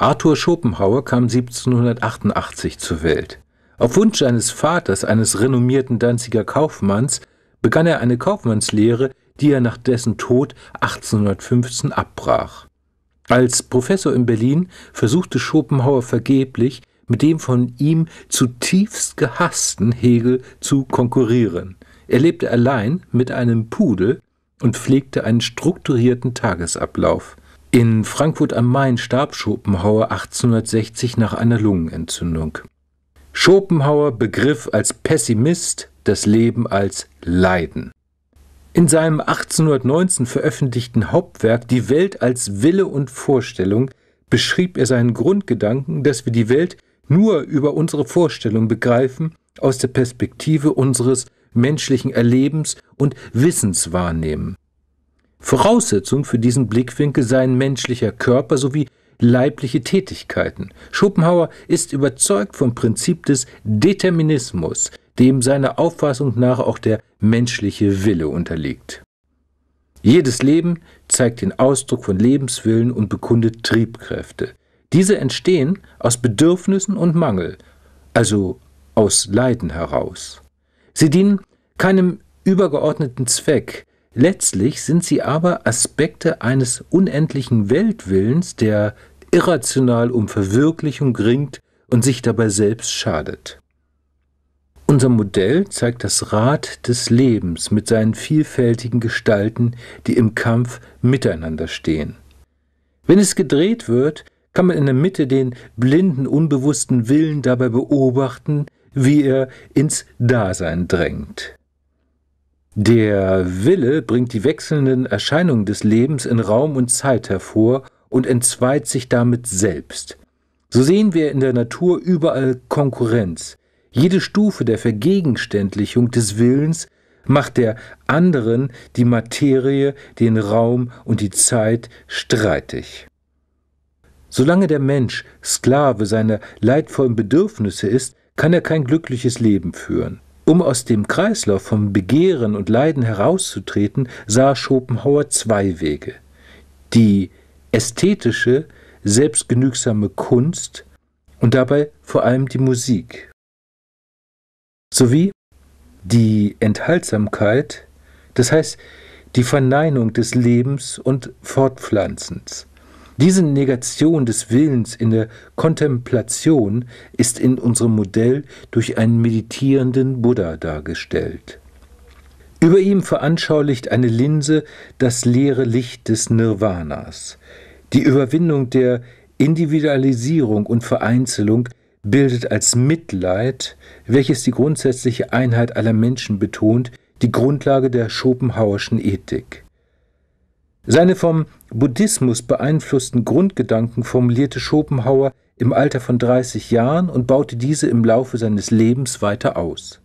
Arthur Schopenhauer kam 1788 zur Welt. Auf Wunsch seines Vaters, eines renommierten Danziger Kaufmanns, begann er eine Kaufmannslehre, die er nach dessen Tod 1815 abbrach. Als Professor in Berlin versuchte Schopenhauer vergeblich, mit dem von ihm zutiefst gehassten Hegel zu konkurrieren. Er lebte allein mit einem Pudel und pflegte einen strukturierten Tagesablauf. In Frankfurt am Main starb Schopenhauer 1860 nach einer Lungenentzündung. Schopenhauer begriff als Pessimist das Leben als Leiden. In seinem 1819 veröffentlichten Hauptwerk Die Welt als Wille und Vorstellung beschrieb er seinen Grundgedanken, dass wir die Welt nur über unsere Vorstellung begreifen, aus der Perspektive unseres menschlichen Erlebens und Wissens wahrnehmen. Voraussetzung für diesen Blickwinkel seien menschlicher Körper sowie leibliche Tätigkeiten. Schopenhauer ist überzeugt vom Prinzip des Determinismus, dem seiner Auffassung nach auch der menschliche Wille unterliegt. Jedes Leben zeigt den Ausdruck von Lebenswillen und bekundet Triebkräfte. Diese entstehen aus Bedürfnissen und Mangel, also aus Leiden heraus. Sie dienen keinem übergeordneten Zweck, Letztlich sind sie aber Aspekte eines unendlichen Weltwillens, der irrational um Verwirklichung ringt und sich dabei selbst schadet. Unser Modell zeigt das Rad des Lebens mit seinen vielfältigen Gestalten, die im Kampf miteinander stehen. Wenn es gedreht wird, kann man in der Mitte den blinden, unbewussten Willen dabei beobachten, wie er ins Dasein drängt. Der Wille bringt die wechselnden Erscheinungen des Lebens in Raum und Zeit hervor und entzweit sich damit selbst. So sehen wir in der Natur überall Konkurrenz. Jede Stufe der Vergegenständlichung des Willens macht der anderen die Materie, den Raum und die Zeit streitig. Solange der Mensch Sklave seiner leidvollen Bedürfnisse ist, kann er kein glückliches Leben führen. Um aus dem Kreislauf vom Begehren und Leiden herauszutreten, sah Schopenhauer zwei Wege. Die ästhetische, selbstgenügsame Kunst und dabei vor allem die Musik. Sowie die Enthaltsamkeit, das heißt die Verneinung des Lebens und Fortpflanzens. Diese Negation des Willens in der Kontemplation ist in unserem Modell durch einen meditierenden Buddha dargestellt. Über ihm veranschaulicht eine Linse das leere Licht des Nirvanas. Die Überwindung der Individualisierung und Vereinzelung bildet als Mitleid, welches die grundsätzliche Einheit aller Menschen betont, die Grundlage der Schopenhauerschen Ethik. Seine vom Buddhismus beeinflussten Grundgedanken formulierte Schopenhauer im Alter von 30 Jahren und baute diese im Laufe seines Lebens weiter aus